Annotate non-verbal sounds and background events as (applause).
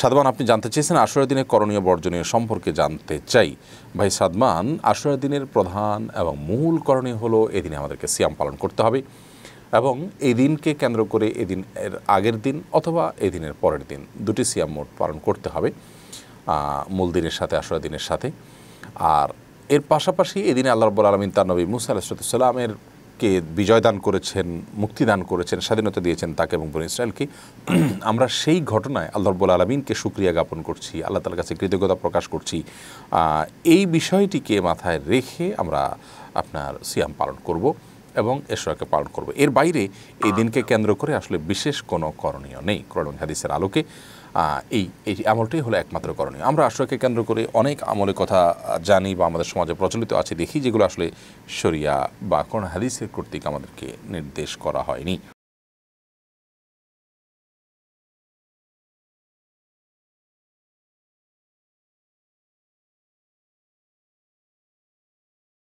সাদমান আপনি জানতে চেয়েছেন আশুরা দিনের করণীয় বর্জনীয় সম্পর্কে জানতে চাই ভাই সাদমান আশুরা দিনের প্রধান এবং মূল করণীয় হলো এদিনে আমাদেরকে সিয়াম পালন করতে হবে এবং এই দিনকে কেন্দ্র করে এদিন এর আগের দিন অথবা এদিনের পরের দিন দুটি সিয়াম মোট পালন করতে হবে মূল দিনের সাথে আশুরা দিনের সাথে আর এর পাশাপাশি এদিনে আল্লাহ রব্বুল আলমিন তার নবী মুসা সাল্লামের কে বিজয় দান করেছেন মুক্তিদান করেছেন স্বাধীনতা দিয়েছেন তাকে এবং বন ইসরায়েলকে (clears throat) আমরা সেই ঘটনায় আল্লাহ রব্বুল আলমিনকে সুক্রিয়া জ্ঞাপন করছি আল্লাহ তালার কাছে কৃতজ্ঞতা প্রকাশ করছি এই বিষয়টিকে মাথায় রেখে আমরা আপনার সিয়াম পালন করব এবং এশোয়াকে পালন করব এর বাইরে এই দিনকে কেন্দ্র করে আসলে বিশেষ কোনো করণীয় নেই করণ হাদিসের আলোকে এই এই আমলটাই হলো একমাত্র করণীয় আমরা আশ্রয়কে কেন্দ্র করে অনেক আমলের কথা জানি বা আমাদের সমাজে প্রচলিত আছে দেখি যেগুলো আসলে শরিয়া বা কোন হাদিসের কর্তৃক আমাদেরকে নির্দেশ করা হয়নি